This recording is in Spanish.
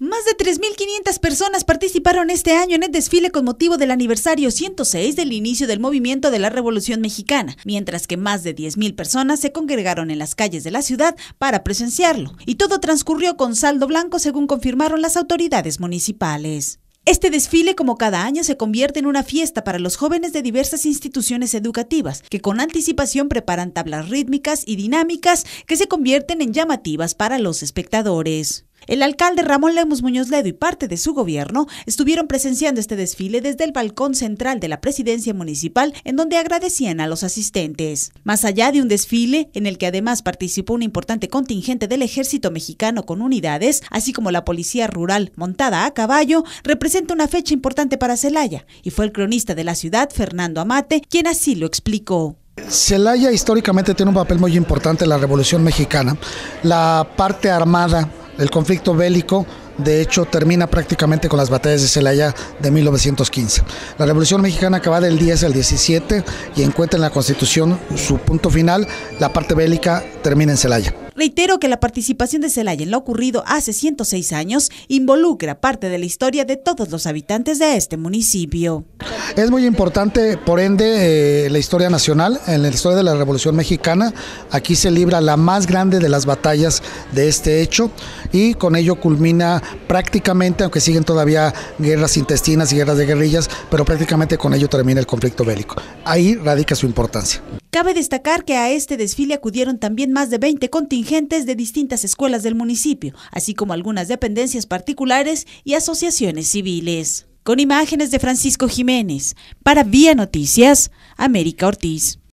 Más de 3.500 personas participaron este año en el desfile con motivo del aniversario 106 del inicio del movimiento de la Revolución Mexicana, mientras que más de 10.000 personas se congregaron en las calles de la ciudad para presenciarlo, y todo transcurrió con saldo blanco según confirmaron las autoridades municipales. Este desfile, como cada año, se convierte en una fiesta para los jóvenes de diversas instituciones educativas, que con anticipación preparan tablas rítmicas y dinámicas que se convierten en llamativas para los espectadores. El alcalde Ramón Lemos Muñoz Ledo y parte de su gobierno estuvieron presenciando este desfile desde el balcón central de la presidencia municipal, en donde agradecían a los asistentes. Más allá de un desfile, en el que además participó un importante contingente del ejército mexicano con unidades, así como la policía rural montada a caballo, representa una fecha importante para Celaya, y fue el cronista de la ciudad, Fernando Amate, quien así lo explicó. Celaya históricamente tiene un papel muy importante en la Revolución Mexicana. La parte armada el conflicto bélico, de hecho, termina prácticamente con las batallas de Celaya de 1915. La Revolución Mexicana acaba del 10 al 17 y encuentra en la Constitución su punto final. La parte bélica termina en Celaya. Reitero que la participación de Celaya en lo ocurrido hace 106 años involucra parte de la historia de todos los habitantes de este municipio. Es muy importante, por ende, eh, la historia nacional, en la historia de la Revolución Mexicana. Aquí se libra la más grande de las batallas de este hecho y con ello culmina prácticamente, aunque siguen todavía guerras intestinas y guerras de guerrillas, pero prácticamente con ello termina el conflicto bélico ahí radica su importancia. Cabe destacar que a este desfile acudieron también más de 20 contingentes de distintas escuelas del municipio, así como algunas dependencias particulares y asociaciones civiles. Con imágenes de Francisco Jiménez, para Vía Noticias, América Ortiz.